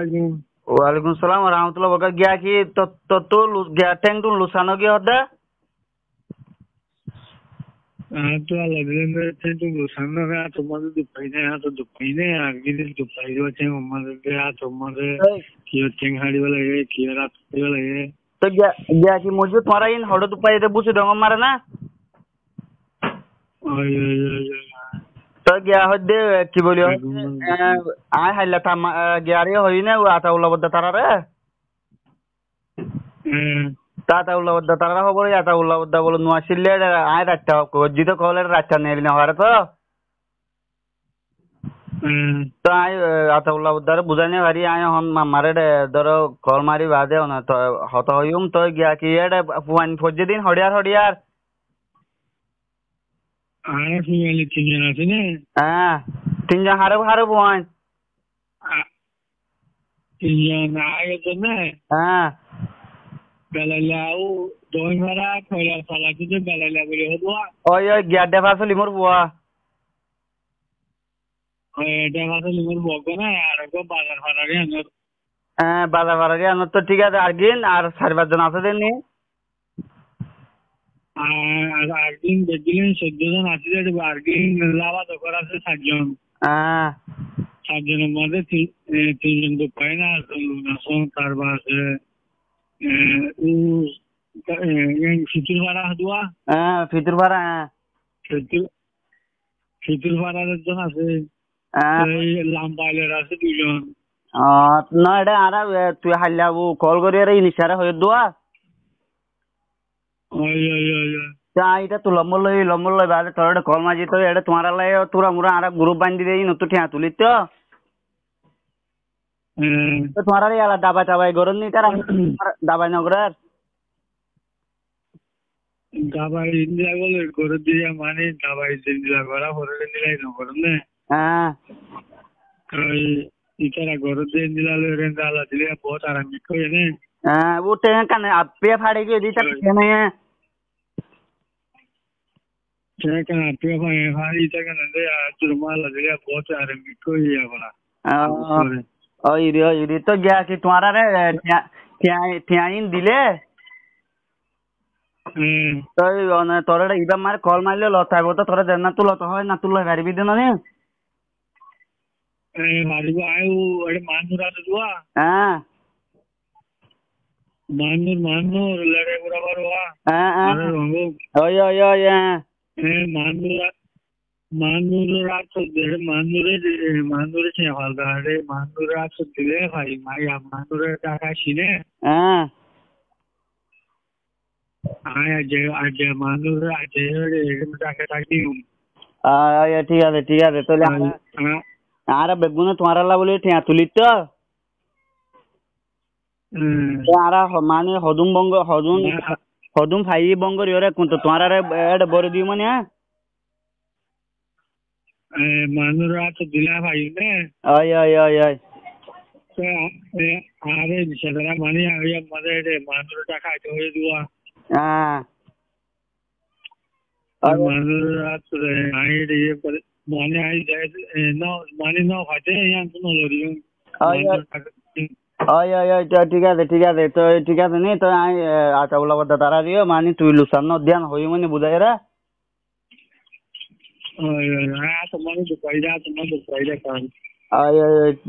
वालेकुम ওয়ালাইকুম সালাম রহমতুল্লাহ বরকাত গিয়া কি তত্ত্ব গিয়া ট্যাং টুন লুসানো গিয়া হদা हाँ तो अलग थे तो लुसानो गया तुम्हारे तो दुपही ने हाँ तो दुपही ने आगे दिन दुपही जो थे हमारे गया तुम्हारे कियो चेंगाड़ी वाला ये कियो रात वाला ये तो गया गया कि मुझे तुम्हारा इन हड़ो दुपही तो बुझे दोगे मारा ना ओए ओए ओए কি বলি আয় হাইলা থাম গিয়ারি হই না ও আতা উল্লাবদ্দা তারা রে তা আতা উল্লাবদ্দা তারা খবর আতা উল্লাবদ্দা বলো নুয়া সিললে আয় রাতটা জিতো রাতটা নেলি না তো তো আই আতাউল্লাহ উদ্দারে বুঝাইনি ভারি আই হন মারে ধরো কল মারি বাদে হত হইম তো গিয়া কি এডে ফুয়ান ফজ্জে দিন হড়িয়ার হড়িয়ার তিনজন আছে হ্যাঁ, তিনজন তিনজন না হ্যাঁ। ভাড়া বেলাইলা গিয়ার চলি ওই চলি আর বাজার ভাড়া রে হ্যাঁ বাজার ভাড়া তো ঠিক আছে আর দিন আর চার পাঁচজন আছে দিন নিয়ে দেখছিলেন চোদ্দ জন আছে আছে সাতজন সাতজনের মধ্যে তিনজন তো না তারপর হ্যাঁ, হ্যাঁ। আছে ভাড়া হ্যাঁ। আছে না এটা তুই হাল্লাবো কল করি আর ইনিশারা হয়ে দোয়া এটা তো লম্বল লম্বল লই বাদে তোর কল মাঝি তো এটা তোমার লাই তোরা মুরা আর গ্রুপ বান্ধি দেই নতু ঠিয়া তুলি তো হ্যাঁ। তো তোমার আর ইয়ালা দাবা টাবাই গরন নি তারা দাবাই নগরার দাবাই ইন্দিরা গলে করে দিয়া মানে দাবাই ইন্দিরা গরা হরে নিলাই নগরন নে হ্যাঁ ಇತರ ಗೊರದೆ ನಿಲಾಲು ಇರಂಗ ಅಲ್ಲ ದಿಲೇ ಬೋತ ಆರಂಭಿಕ ಏನೇ ಆ ಊಟ ಕಾನೆ ಅಪ್ಪೆ ಫಾಡಿಗೆ ಇದೀತರ ಏನೇ 제가 뼈방에 하이 작은데 아주마라 제가 बहुत आ रहे को ही अपना ओ इरे इरे तो गया कि तुम्हारा रे थियाइन दिले তো তোর ইবা মার কল মারলে লতা আইব তো তোরা দেন না তুলো তো হয় না তুলো গাড়ি দেন না এ মারিব আইউ এড়ে মানুরা দুয়া হ্যাঁ মানুর মানুর লড়ে বরাবর ওয়া হ্যাঁ হ্যাঁ ওই ওই ওই হ্যাঁ হ্যাঁ মানুরা মানুরা ಸದ್ಯ মানুরে মানুরে চেহালদারে মানুরা সদ্যে ভাই মাইয়া মানুরে টাকা শিনে হ্যাঁ আয় টাকা টাকি বেগুনে তোমারা লা বলে ঠেয়া তুলি তো হ্যাঁ। মানে হজুম বঙ্গ হজুম ಹೊದುಂ ಫೈ ಜಿ ಬಂಗೋರ್ ಇವರೇ ಕುಂತು ತೋರಾರೆ ಎರಡು ಬೋರಿದೀವಿ ಮನೆ ಮನೂರ ಆತ ದಿನ ಫೈನೆ ಅಯ್ಯ ಅಯ್ಯ ಅಯ್ಯ ಆರೆ ಸದರ ಮನೆ ಅಯ್ಯ ಮದೆ ಇದೆ ಮನೂರ ಟಕಾ ಜೋಯಿದುವ ಆ ಮನೂರ ಆತ ಆಯಿದೆ ಮನೆ ಆಯಿದೆ ನೋ ಮನೆ ನೋ ಫತೆ ಯಾ ಕುನೋ ಲೋರಿಯೋ ಅಯ್ಯ ঐ ঐ ঐ তই ঠিক আছে ঠিক আছে তই ঠিক আছে নি তই আই আটা ওলাব দে তাৰা দিয় মানে তুই লুচান ন ধ্যান হৈ মানে বুজাই ৰা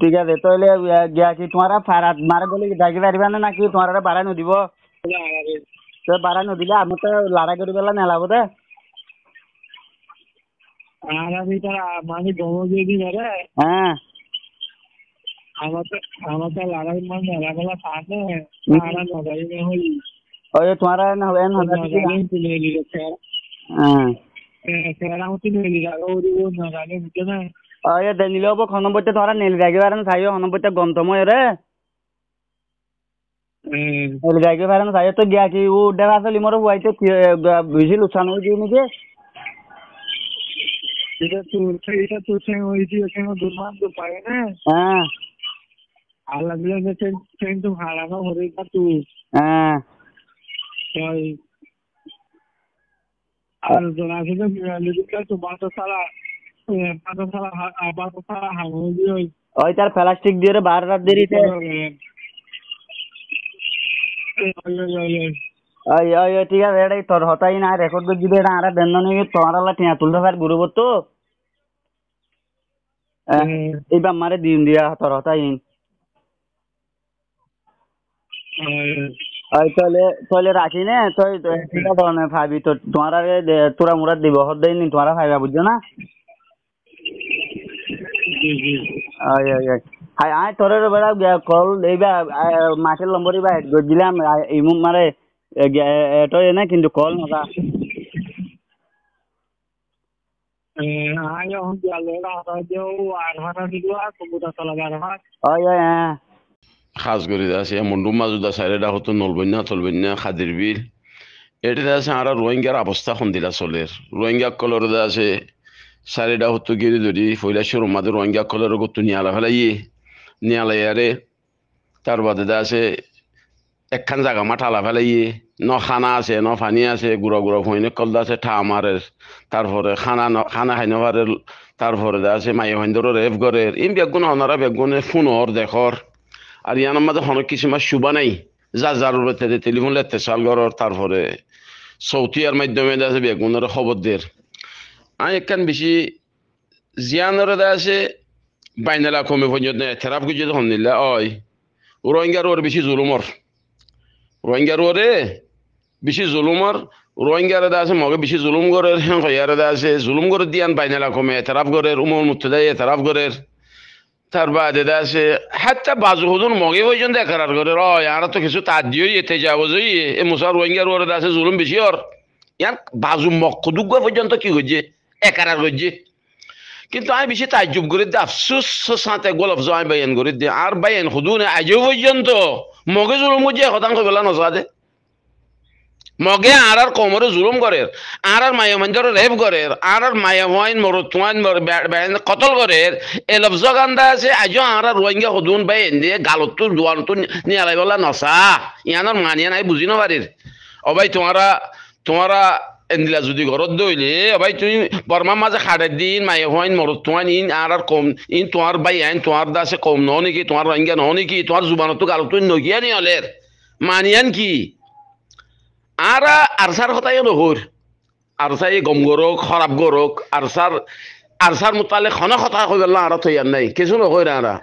ঠিক আছে তই গিয়া কি তোমাৰ ভাড়াত মাৰ গলি ঢাকি পাৰিবা নে না কি তোমাৰ ভাড়া নুদিব তই ভাড়া নুদিলে আমি তই লাৰা কৰি পেলাই নেলাব দে মানে হা ඔය තුමාරා එන්න හොයන්න ඔය දැනිලෝ ඔබ කොනඹට තොර නෙල් ගැගවරන සයෝ හොනඹට ගොන්තම එර නෙල් ගැගවරන සයෝ તો ગયા કે ඌ ඩවස ලිමර වයිත විසිල් උසන ඔය දිනගේ এটা তো এটা তো সে ওই যে এখানে দুর্মান তো পায় না হ্যাঁ alhamdulillah saya saya tu ওই ওই ওই ঠিক আছে এটাই তোর হতাই না রেকর্ড করে দিবে এটা আরে বেন্দন নিয়ে তোমার আল্লাহ টিয়া তুলতে পার গুরু তো হ্যাঁ। এইবার মারে দিন দিয়া তোর হতাই ঐ তইলে তইলে ৰাখি নে তই কিবা কৰ নে ভাবি তই তোমাৰ তোৰা মূৰত দিব হত দেই নি তোমাৰ ভাবিবা বুজি না হাই আই তৰে ৰবা কল দেইবা মাখিল লম্বৰিবা হেড গৈ দিলাম ইমু মাৰে তই এনে কিন্তু কল নগা হয় হয় হয় খাস করে আছে মন্ডু মাজুদ আছে আর এটা হতো নলবন্যা তলবন্যা খাদির বিল এটা আছে আর রোহিঙ্গার অবস্থা সন্ধিলা চলের রোহিঙ্গা কলর আছে চারিটা হতো গিরি ধরি ফৈলাসের মাদের রোহিঙ্গা কলর গত নিয়ালা ফেলাইয়ে নিয়ালাই আরে তার বাদে আছে একখান জায়গা মা ঠালা ফেলাইয়ে ন খানা আছে ন ফানি আছে গুড়া গুড়া ভইনে কলদা আছে ঠা মারে তারপরে খানা ন খানা খাই নভারে তারপরে আছে মাই হইন্দরের রেফ গরের এম বেগুন অনারা বেগুনে ফোনর দেখর আর ইয়ান আমাদের অনেক কিছুমার শুভা নাই যা জারুরত টেলিফোন লেতে সাল গড়র তারপরে সৌতিয়ার মাধ্যমে আছে বেগুনের খবর দের আমি একখান বেশি জিয়ানরে দা আছে বাইনালা কমে পর্যন্ত থেরাপ কিছু হন নিলে অয় রোহিঙ্গার ওর বেশি জুলুমর রোহিঙ্গার ওরে বেশি জুলুমর রোহিঙ্গারা দা আছে মগে বেশি জুলুম করে হ্যাঁ ইয়ারা দা আছে জুলুম করে দিয়ান বাইনালা কমে এতরাফ করে উমর মুর্তদা এতরাফ করে تر بعد دست حتی بعض خودون موقعی و جنده قرار گره را یعنی تو کسی تعدیه یه تجاوزه یه این موسا روینگه رو دست ظلم بشیار یعنی بعض موقع قدو گفت و جنده کی گجه ای قرار گجه که تو آن بیشه تعجب گرد ده افسوس سسانت گل افزاین بیان گرد ده عرب بیان خودون عجب و جنده موقع ظلم و جه خودان خود بلا نزاده মগে আর আর কমরে জুলুম করে আর আর মায়া মঞ্জর রেপ করে আর আর মায়া মাইন মর তুয়াইন মর কতল করে এ লফজ গান্দা আছে আজ আর আর রোহিঙ্গা হদুন বাই এনে গালতো দোয়ানতো নিয়ালাই বলা নসা ইয়ানোর মানিয়া নাই বুঝি নবারির ভাই তোমারা তোমারা এন্দিলা যদি ঘরত দইলে ভাই তুমি বর্মার মাঝে খাড়ে দিন মায়ে হইন মরত তোমার ইন আর আর কম ইন তোমার বাই আইন তোমার দাসে কম ন নেকি তোমার রোহিঙ্গা ন নেকি তোমার জুবানতো গালতো নগিয়া নিয়লের মানিয়ান কি আরা আরসার হতাই নহর আরসাই গম গরক খরাব গরক আরসার আরসার মোতালেক হন কথা কই গেলাম আরা থইয়ার নাই কিছু নহর আরা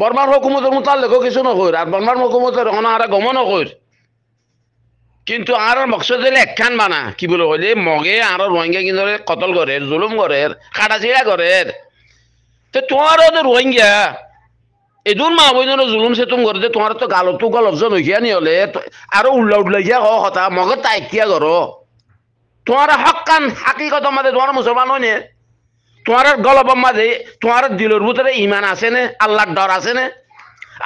বর্মার হকুমতের মোতালেকও কিছু নহর আর বর্মার হকুমতের হন আরা গমন নহর কিন্তু আর মকসদ হলে একখান বানা কি বলে হলে মগে আর রোহিঙ্গা কিন্তু কতল করে জুলুম করে কাটাচিড়া করে তো তোমারও তো রোহিঙ্গা এদুন মা বইনের জুলুম চেতুম ঘর যে তোমার তো গালতো গল অফজন হইয়া নি হলে আরো উল্লা উল্লাইয়া হওয়া কথা মগর তাইকিয়া ঘর তোমার হক কান হাকি কথা মাঝে তোমার মুসলমান হয়নি তোমার গলবর মাঝে তোমার দিলর ভিতরে ইমান আছে নে আল্লাহর ডর আছে নে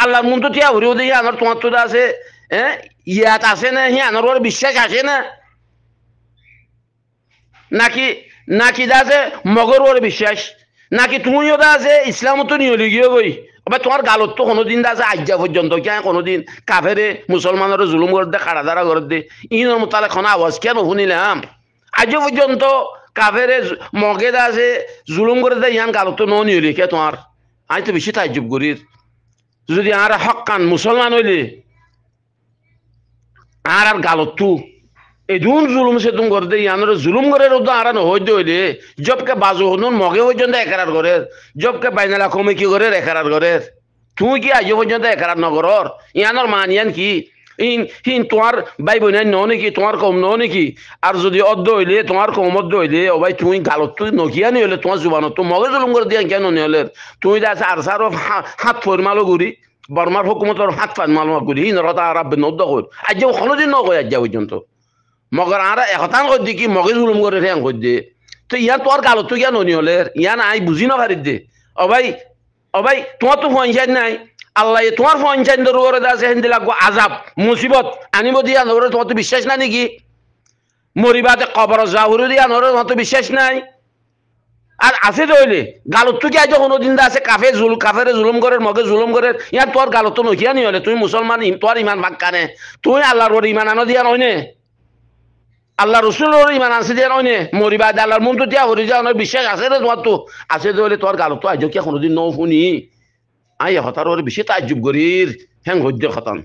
আল্লাহর মন তো তিয়া ঘুরিও দেখি আনার তোমার তো আছে হ্যাঁ ইয়াত আছে না হি আনার ওর বিশ্বাস আছে না নাকি নাকি দা আছে মগর ওর বিশ্বাস নাকি তুমিও দা আছে ইসলামও তো নিয়ে গিয়ে বই তোমার গালত তো কোনোদিন দা আছে আজ্ঞা পর্যন্ত কেন কোনোদিন কাফেরে মুসলমানের জুলুম করে দে খাড়া দাঁড়া করে দে ইনর মোতালে এখন আওয়াজ কেন শুনিলাম আজ পর্যন্ত কাফেরে মগে দা জুলুম করে দে ইয়ান তো ন নিয়লি কে তোমার আমি তো বেশি তাজ্জুব করির যদি আর হক কান মুসলমান হইলে আর আর তু এদুন জুলুম সেতুন করতে ইয়ানরে জুলুম করে রদ আরান হই হইলে জবকে বাজু হনুন মগে জন্দ একরার করে জবকে বাইনালা কমে কি করে একরার করে তুই কি আজ পর্যন্ত একরার নগরর ইয়ানোর মান ইয়ান কি ইন হিন তোমার ভাই বোনাই ন কি তোমার কম ন কি আর যদি অদ্দ হইলে তোমার অদ্দ হইলে ও ভাই তুমি গালত তুই নকিয়া নি হলে তোমার জুবানত তো মগে জুলুম করে দিয়া কেন নি হলে তুই দাস আর সার হাত ফরমালো ঘুরি বর্মার হুকুমতর হাত ফান মালো ঘুরি হিন রতা আর রাব্বে নদ্দ কর আজ যে নকয় দিন নয় আজ পর্যন্ত মগর আর একথান কই দি কি মগে জুলুম করে ঠ্যাং কই দে তো ইয়া তোর গালত তো ইয়া ননি হলে ইয়া নাই বুঝি না পারি দে ও ভাই ও ভাই তোমার তো পঞ্চায়েত নাই আল্লাহ তোমার পঞ্চায়েত দরবারে আছে হেন দিলা আজাব মুসিবত আনিব দিয়া নরে তোমার তো বিশ্বাস না নাকি মরিবাতে কবর জাহুরি দিয়া নরে তোমার তো বিশ্বাস নাই আর আছে ধরলে গালত তো কি আজ কোনোদিন আছে কাফে জুল কাফেরে জুলুম করে মগে জুলুম করে ইয়ার তোর গালত তো নকিয়া নি হলে তুমি মুসলমান তোর ইমান ভাগ কানে তুই আল্লাহর ইমান আনো দিয়া নয় আল্লাহ রসুলের ইমান আছে যে নয় মরিবা আল্লাহর মন তো দিয়া হরি যাও নয় বিশ্বাস আছে রে তোমার তো আছে ধরলে তোর গালত তো আজ কি কোনোদিন নও শুনি আই হতার বেশি তাজ্জুব গরির হ্যাং হদ্য খতান